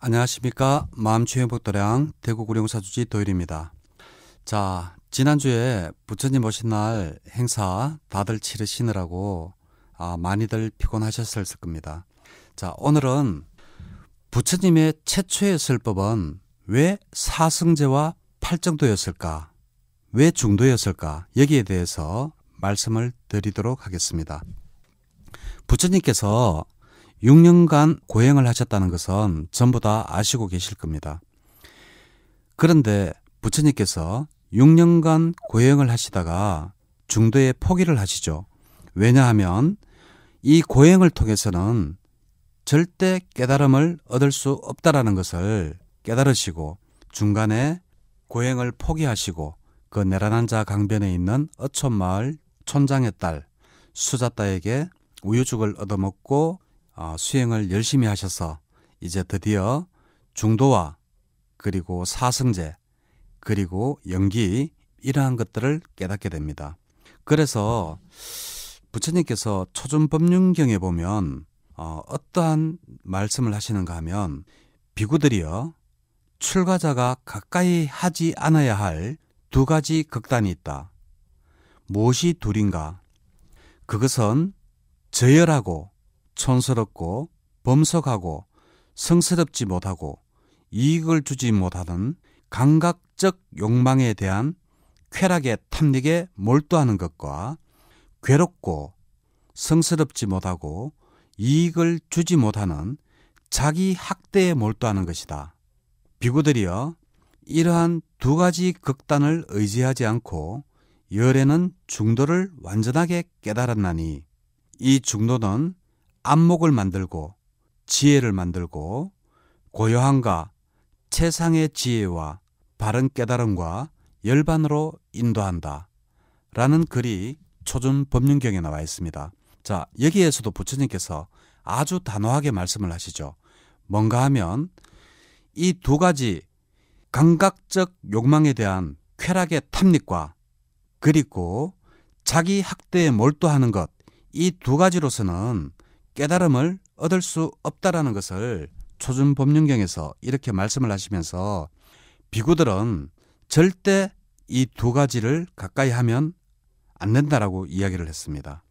안녕하십니까. 마음취유복도량대구구령사주지 도일입니다. 자, 지난주에 부처님 오신 날 행사 다들 치르시느라고 아, 많이들 피곤하셨을 겁니다. 자, 오늘은 부처님의 최초의 설법은 왜 사승제와 팔정도였을까? 왜 중도였을까? 여기에 대해서 말씀을 드리도록 하겠습니다. 부처님께서 6년간 고행을 하셨다는 것은 전부 다 아시고 계실 겁니다. 그런데 부처님께서 6년간 고행을 하시다가 중도에 포기를 하시죠. 왜냐하면 이 고행을 통해서는 절대 깨달음을 얻을 수 없다라는 것을 깨달으시고 중간에 고행을 포기하시고 그 내란한 자 강변에 있는 어촌마을 촌장의 딸 수자따에게 우유죽을 얻어먹고 어, 수행을 열심히 하셔서 이제 드디어 중도와 그리고 사승제 그리고 연기 이러한 것들을 깨닫게 됩니다. 그래서 부처님께서 초준법륜경에 보면 어, 떠한 말씀을 하시는가 하면 비구들이여 출가자가 가까이 하지 않아야 할 두 가지 극단이 있다. 무엇이 둘인가? 그것은 저열하고 촌스럽고 범석하고 성스럽지 못하고 이익을 주지 못하는 감각적 욕망에 대한 쾌락의 탐닉에 몰두하는 것과 괴롭고 성스럽지 못하고 이익을 주지 못하는 자기 학대에 몰두하는 것이다. 비구들이여 이러한 두 가지 극단을 의지하지 않고 열에는 중도를 완전하게 깨달았나니 이 중도는 안목을 만들고 지혜를 만들고 고요함과 최상의 지혜와 바른 깨달음과 열반으로 인도한다. 라는 글이 초준 법륜경에 나와 있습니다. 자, 여기에서도 부처님께서 아주 단호하게 말씀을 하시죠. 뭔가 하면 이 두 가지 감각적 욕망에 대한 쾌락의 탐닉과 그리고 자기 학대에 몰두하는 것 이 두 가지로서는 깨달음을 얻을 수 없다라는 것을 초준 법륜경에서 이렇게 말씀을 하시면서 비구들은 절대 이 두 가지를 가까이 하면 안 된다라고 이야기를 했습니다.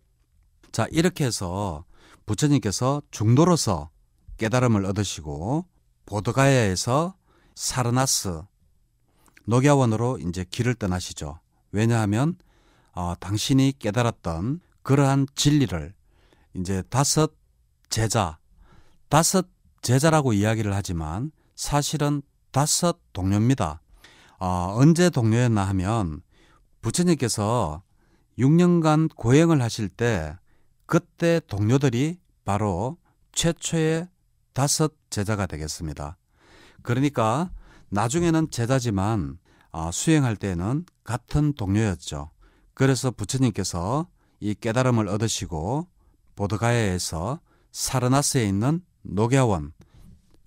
자, 이렇게 해서 부처님께서 중도로서 깨달음을 얻으시고 보드가야에서 사르나스 녹야원으로 이제 길을 떠나시죠. 왜냐하면 어, 당신이 깨달았던 그러한 진리를 이제 다섯 제자, 다섯 제자라고 이야기를 하지만 사실은 다섯 동료입니다. 어, 언제 동료였나 하면 부처님께서 6년간 고행을 하실 때 그때 동료들이 바로 최초의 다섯 제자가 되겠습니다. 그러니까 나중에는 제자지만 아, 수행할 때는 같은 동료였죠. 그래서 부처님께서 이 깨달음을 얻으시고 보드가야에서 사르나스에 있는 녹야원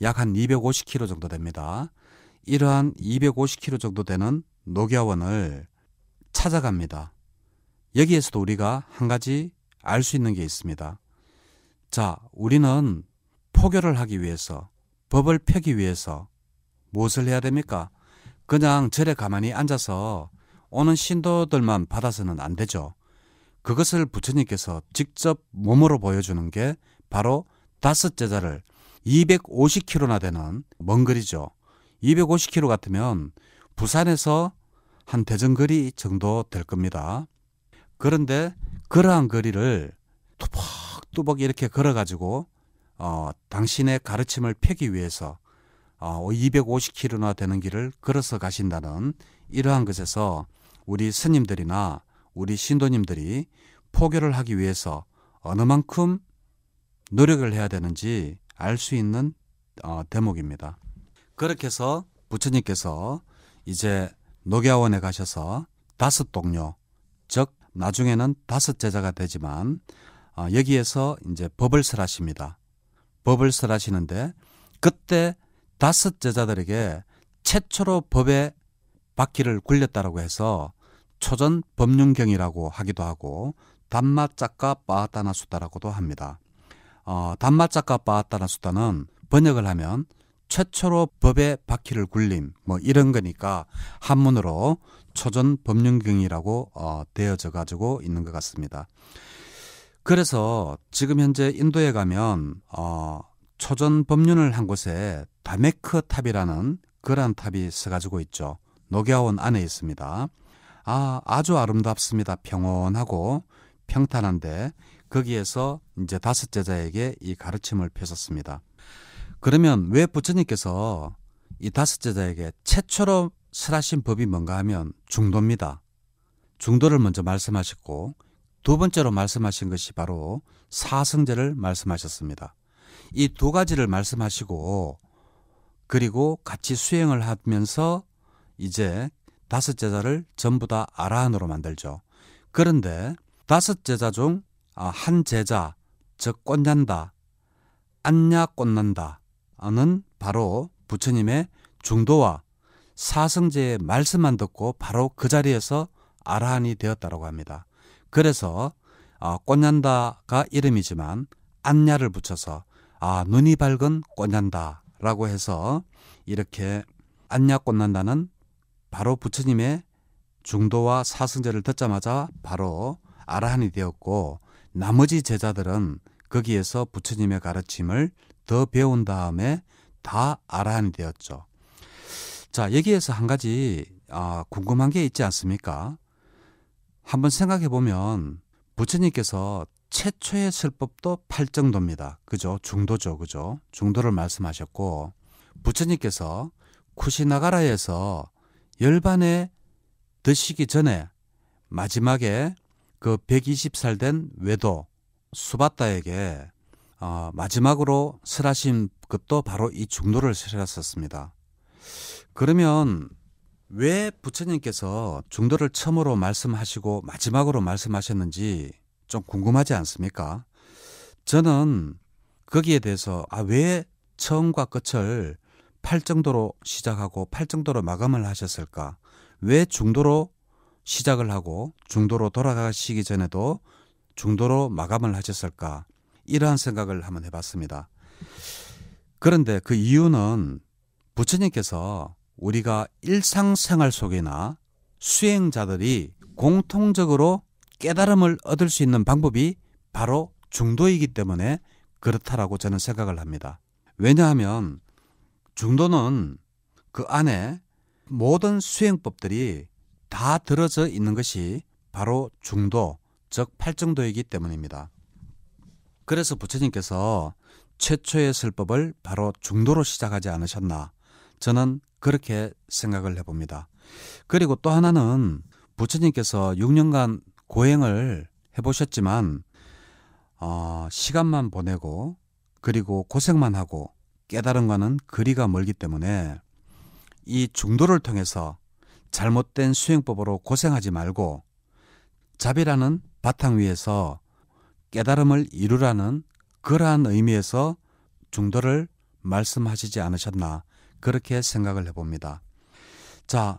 약 한 250km 정도 됩니다. 이러한 250km 정도 되는 녹야원을 찾아갑니다. 여기에서도 우리가 한 가지 알 수 있는 게 있습니다. 자, 우리는 포교를 하기 위해서 법을 펴기 위해서 무엇을 해야 됩니까? 그냥 절에 가만히 앉아서 오는 신도들만 받아서는 안 되죠. 그것을 부처님께서 직접 몸으로 보여주는 게 바로 다섯 제자를 250km나 되는 먼 거리죠. 250km 같으면 부산에서 한 대전거리 정도 될 겁니다. 그런데 그러한 거리를 뚜벅뚜벅 이렇게 걸어가지고 어, 당신의 가르침을 펴기 위해서 어, 250km나 되는 길을 걸어서 가신다는 이러한 것에서 우리 스님들이나 우리 신도님들이 포교를 하기 위해서 어느 만큼 노력을 해야 되는지 알 수 있는 어, 대목입니다. 그렇게 해서 부처님께서 이제 노계원에 가셔서 다섯 동료, 즉 나중에는 다섯 제자가 되지만 어, 여기에서 이제 법을 설하십니다. 법을 설하시는데 그때 다섯 제자들에게 최초로 법의 바퀴를 굴렸다라고 해서 초전 법륜경이라고 하기도 하고 단마 짝과 빠따나 수다라고도 합니다. 어, 단마짝가 빠따나 수단은 번역을 하면 최초로 법의 바퀴를 굴림 뭐 이런 거니까 한문으로 초전 법륜경이라고 어, 되어져 가지고 있는 것 같습니다. 그래서 지금 현재 인도에 가면 어, 초전 법륜을 한 곳에 다메크 탑이라는 그란 탑이 서가지고 있죠. 녹야원 안에 있습니다. 아, 아주 아름답습니다. 평온하고 평탄한데 거기에서 이제 다섯 제자에게 이 가르침을 펴셨습니다. 그러면 왜 부처님께서 이 다섯 제자에게 최초로 설하신 법이 뭔가 하면 중도입니다. 중도를 먼저 말씀하셨고 두 번째로 말씀하신 것이 바로 사승제를 말씀하셨습니다. 이 두 가지를 말씀하시고 그리고 같이 수행을 하면서 이제 다섯 제자를 전부 다 아라한으로 만들죠. 그런데 다섯 제자 중 아, 한 제자 즉꽃잔다 안냐 꼰난다는 바로 부처님의 중도와 사성제의 말씀만 듣고 바로 그 자리에서 아라한이 되었다고 합니다. 그래서 아, 꼰다가 이름이지만 안냐를 붙여서 아 눈이 밝은 꼰얀다라고 해서 이렇게 안냐 꼰난다는 바로 부처님의 중도와 사승제를 듣자마자 바로 아라한이 되었고 나머지 제자들은 거기에서 부처님의 가르침을 더 배운 다음에 다아라한 되었죠. 자, 여기에서 한 가지 아, 궁금한 게 있지 않습니까? 한번 생각해 보면 부처님께서 최초의 설법도 팔정도입니다. 그죠? 중도죠. 그죠? 중도를 말씀하셨고 부처님께서 쿠시나가라에서 열반에 드시기 전에 마지막에 그 120살 된 외도 수바타에게 어, 마지막으로 슬하신 것도 바로 이 중도를 실었었습니다. 그러면 왜 부처님께서 중도를 처음으로 말씀하시고 마지막으로 말씀하셨는지 좀 궁금하지 않습니까? 저는 거기에 대해서 아, 왜 처음과 끝을 팔정도로 시작하고 팔정도로 마감을 하셨을까? 왜 중도로 시작을 하고 중도로 돌아가시기 전에도 중도로 마감을 하셨을까 이러한 생각을 한번 해봤습니다. 그런데 그 이유는 부처님께서 우리가 일상생활 속이나 수행자들이 공통적으로 깨달음을 얻을 수 있는 방법이 바로 중도이기 때문에 그렇다라고 저는 생각을 합니다. 왜냐하면 중도는 그 안에 모든 수행법들이 다 들어져 있는 것이 바로 중도, 즉 팔정도이기 때문입니다. 그래서 부처님께서 최초의 설법을 바로 중도로 시작하지 않으셨나 저는 그렇게 생각을 해봅니다. 그리고 또 하나는 부처님께서 6년간 고행을 해보셨지만 어, 시간만 보내고 그리고 고생만 하고 깨달은 과는 거리가 멀기 때문에 이 중도를 통해서 잘못된 수행법으로 고생하지 말고 자비라는 바탕 위에서 깨달음을 이루라는 그러한 의미에서 중도를 말씀하시지 않으셨나 그렇게 생각을 해봅니다. 자,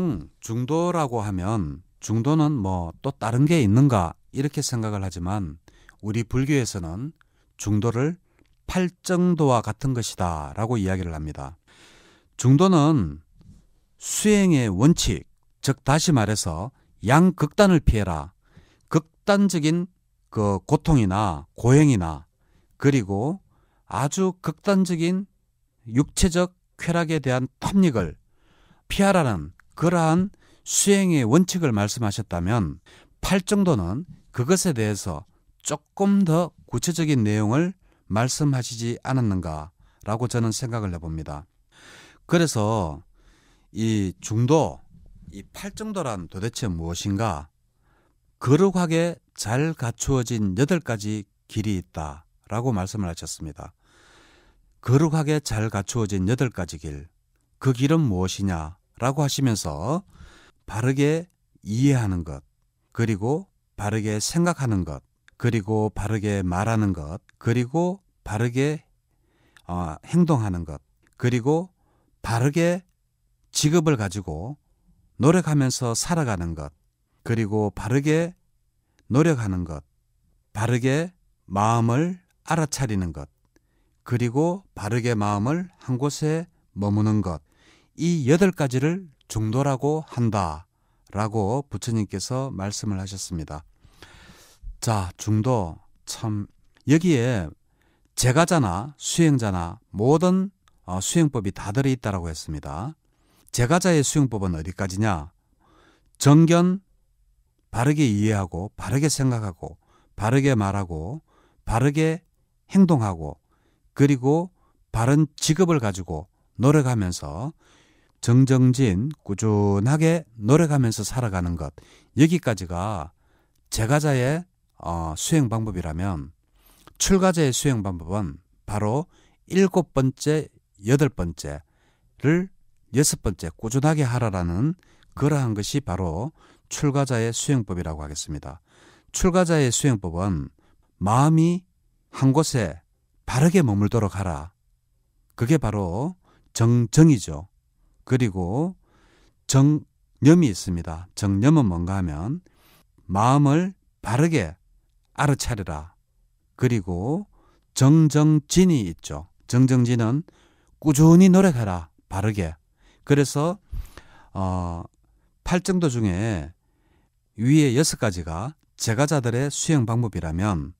보통 중도라고 하면 중도는 뭐 또 다른 게 있는가 이렇게 생각을 하지만 우리 불교에서는 중도를 팔정도와 같은 것이다 라고 이야기를 합니다. 중도는 수행의 원칙, 즉 다시 말해서 양극단을 피해라. 극단적인 그 고통이나 고행이나 그리고 아주 극단적인 육체적 쾌락에 대한 탐닉을 피하라는 그러한 수행의 원칙을 말씀하셨다면 팔 정도는 그것에 대해서 조금 더 구체적인 내용을 말씀하시지 않았는가라고 저는 생각을 해봅니다. 그래서 이 중도, 이 팔정도란 도대체 무엇인가? 거룩하게 잘 갖추어진 여덟 가지 길이 있다. 라고 말씀을 하셨습니다. 거룩하게 잘 갖추어진 여덟 가지 길. 그 길은 무엇이냐? 라고 하시면서 바르게 이해하는 것, 그리고 바르게 생각하는 것, 그리고 바르게 말하는 것, 그리고 바르게 어, 행동하는 것, 그리고 바르게 직업을 가지고 노력하면서 살아가는 것, 그리고 바르게 노력하는 것, 바르게 마음을 알아차리는 것, 그리고 바르게 마음을 한 곳에 머무는 것, 이 여덟 가지를 중도라고 한다. 라고 부처님께서 말씀을 하셨습니다. 자, 중도. 참, 여기에 제가자나 수행자나 모든 어, 수행법이 다 들어있다라고 했습니다. 제가자의 수용법은 어디까지냐? 정견 바르게 이해하고 바르게 생각하고 바르게 말하고 바르게 행동하고 그리고 바른 직업을 가지고 노력하면서 정정진 꾸준하게 노력하면서 살아가는 것 여기까지가 제가자의 어, 수행 방법이라면 출가자의 수행 방법은 바로 일곱 번째, 여덟 번째를 여섯 번째 꾸준하게 하라라는 그러한 것이 바로 출가자의 수행법이라고 하겠습니다. 출가자의 수행법은 마음이 한 곳에 바르게 머물도록 하라. 그게 바로 정정이죠. 그리고 정념이 있습니다. 정념은 뭔가 하면 마음을 바르게 알아차리라. 그리고 정정진이 있죠. 정정진은 꾸준히 노력하라. 바르게. 그래서 어 팔정도 중에 위에 여섯 가지가 제가자들의 수행 방법이라면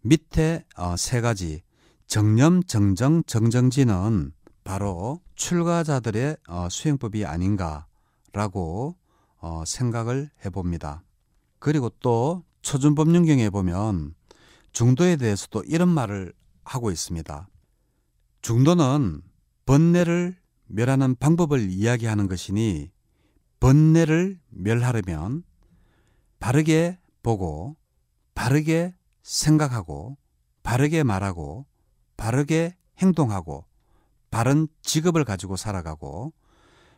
밑에 어, 가지 정념, 정정, 정정지는 바로 출가자들의 어, 수행법이 아닌가라고 어, 생각을 해봅니다. 그리고 또 초준법륜경에 보면 중도에 대해서도 이런 말을 하고 있습니다. 중도는 번뇌를 멸하는 방법을 이야기하는 것이니 번뇌를 멸하려면 바르게 보고 바르게 생각하고 바르게 말하고 바르게 행동하고 바른 직업을 가지고 살아가고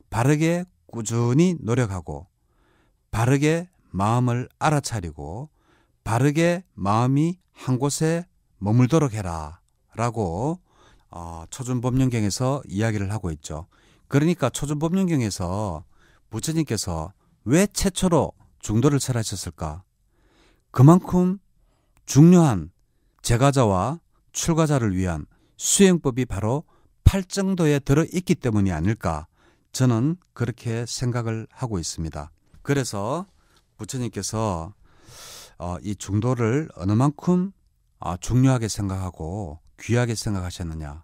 바르게 꾸준히 노력하고 바르게 마음을 알아차리고 바르게 마음이 한 곳에 머물도록 해라 라고 어, 초준법령경에서 이야기를 하고 있죠. 그러니까 초준법령경에서 부처님께서 왜 최초로 중도를 철하셨을까? 그만큼 중요한 제가자와 출가자를 위한 수행법이 바로 팔정도에 들어 있기 때문이 아닐까 저는 그렇게 생각을 하고 있습니다. 그래서 부처님께서 어, 이 중도를 어느 만큼 아, 중요하게 생각하고 귀하게 생각하셨느냐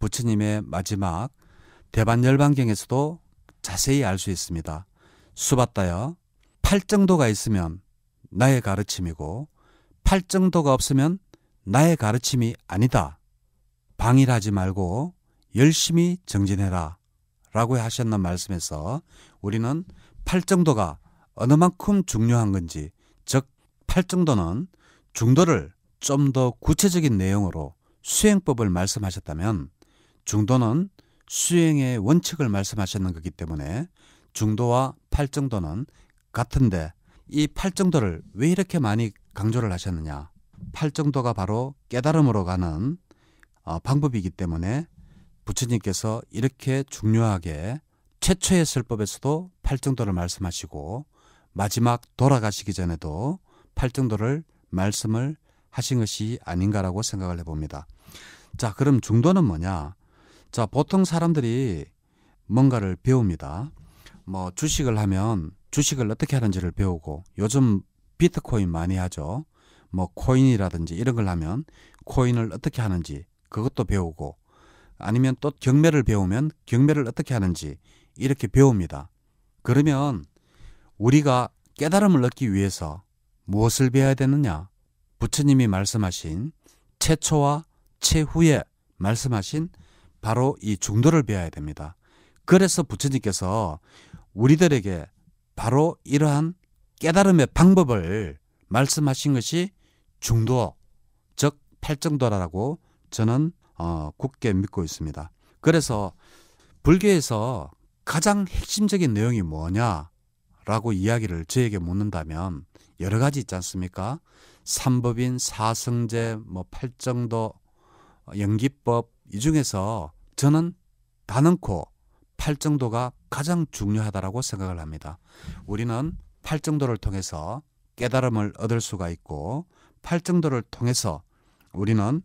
부처님의 마지막 대반 열반경에서도 자세히 알 수 있습니다. 수바따여 팔 정도가 있으면 나의 가르침이고 팔 정도가 없으면 나의 가르침이 아니다. 방일하지 말고 열심히 정진해라. 라고 하셨는 말씀에서 우리는 팔 정도가 어느 만큼 중요한 건지, 즉, 팔 정도는 중도를 좀 더 구체적인 내용으로 수행법을 말씀하셨다면 중도는 수행의 원칙을 말씀하셨는 거기 때문에 중도와 팔정도는 같은데 이 팔정도를 왜 이렇게 많이 강조를 하셨느냐? 팔정도가 바로 깨달음으로 가는 어, 방법이기 때문에 부처님께서 이렇게 중요하게 최초의 설법에서도 팔정도를 말씀하시고 마지막 돌아가시기 전에도 팔정도를 말씀을 하신 것이 아닌가라고 생각을 해봅니다. 자, 그럼 중도는 뭐냐? 자, 보통 사람들이 뭔가를 배웁니다. 뭐 주식을 하면 주식을 어떻게 하는지를 배우고 요즘 비트코인 많이 하죠. 뭐 코인이라든지 이런 걸 하면 코인을 어떻게 하는지 그것도 배우고 아니면 또 경매를 배우면 경매를 어떻게 하는지 이렇게 배웁니다. 그러면 우리가 깨달음을 얻기 위해서 무엇을 배워야 되느냐? 부처님이 말씀하신 최초와 최후에 말씀하신 바로 이 중도를 배워야 됩니다. 그래서 부처님께서 우리들에게 바로 이러한 깨달음의 방법을 말씀하신 것이 중도, 즉 팔정도라고 저는 어, 굳게 믿고 있습니다. 그래서 불교에서 가장 핵심적인 내용이 뭐냐라고 이야기를 저에게 묻는다면 여러 가지 있지 않습니까? 삼법인, 사성제, 뭐 팔정도, 어, 연기법 이 중에서 저는 단언코 팔 정도가 가장 중요하다라고 생각을 합니다. 우리는 팔 정도를 통해서 깨달음을 얻을 수가 있고 팔 정도를 통해서 우리는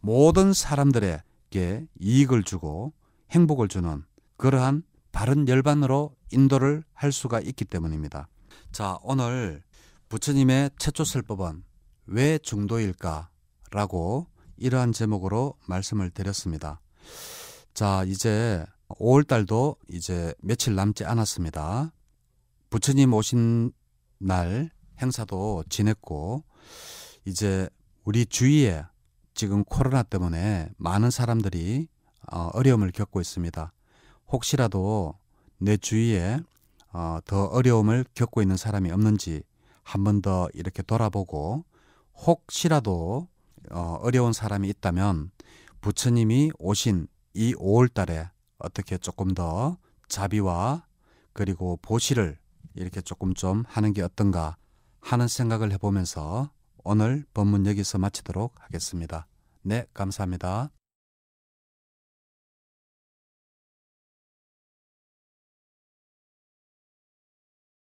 모든 사람들에게 이익을 주고 행복을 주는 그러한 바른 열반으로 인도를 할 수가 있기 때문입니다. 자, 오늘 부처님의 최초 설법은 왜 중도일까라고 이러한 제목으로 말씀을 드렸습니다. 자, 이제 5월 달도 이제 며칠 남지 않았습니다. 부처님 오신 날 행사도 지냈고, 이제 우리 주위에 지금 코로나 때문에 많은 사람들이 어, 어려움을 겪고 있습니다. 혹시라도 내 주위에 어, 더 어려움을 겪고 있는 사람이 없는지 한 번 더 이렇게 돌아보고 혹시라도 어, 려운 사람이 있다면 부처님이 오신 이 5월 달에 어떻게 조금 더 자비와 그리고 보시를 이렇게 조금 좀 하는 게 어떤가 하는 생각을 해보면서 오늘 본문 여기서 마치도록 하겠습니다. 네, 감사합니다.